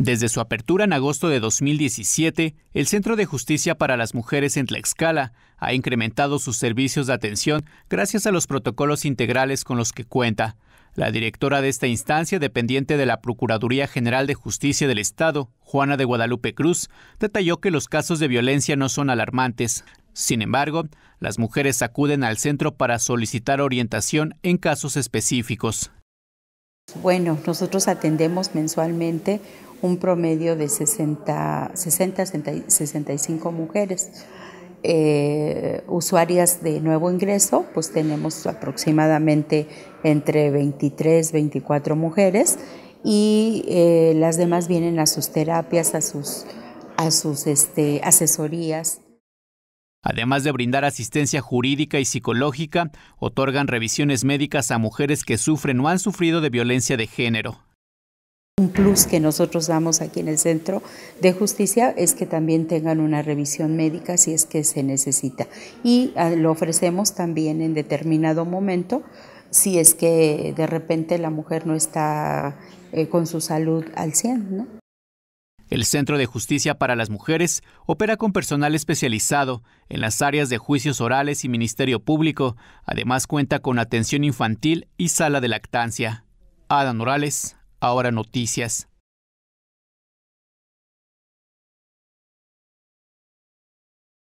Desde su apertura en agosto de 2017, el Centro de Justicia para las Mujeres en Tlaxcala ha incrementado sus servicios de atención gracias a los protocolos integrales con los que cuenta. La directora de esta instancia, dependiente de la Procuraduría General de Justicia del Estado, Juana de Guadalupe Cruz, detalló que los casos de violencia no son alarmantes. Sin embargo, las mujeres acuden al centro para solicitar orientación en casos específicos. Bueno, nosotros atendemos mensualmente un promedio de 60, 60 65 mujeres. Eh, usuarias de nuevo ingreso, pues tenemos aproximadamente entre 23, 24 mujeres y eh, las demás vienen a sus terapias, a sus, a sus este, asesorías. Además de brindar asistencia jurídica y psicológica, otorgan revisiones médicas a mujeres que sufren o han sufrido de violencia de género, un plus que nosotros damos aquí en el Centro de Justicia es que también tengan una revisión médica si es que se necesita. Y ah, lo ofrecemos también en determinado momento si es que de repente la mujer no está eh, con su salud al 100. El Centro de Justicia para las Mujeres opera con personal especializado en las áreas de juicios orales y Ministerio Público. Además cuenta con atención infantil y sala de lactancia. adán Morales, Ahora Noticias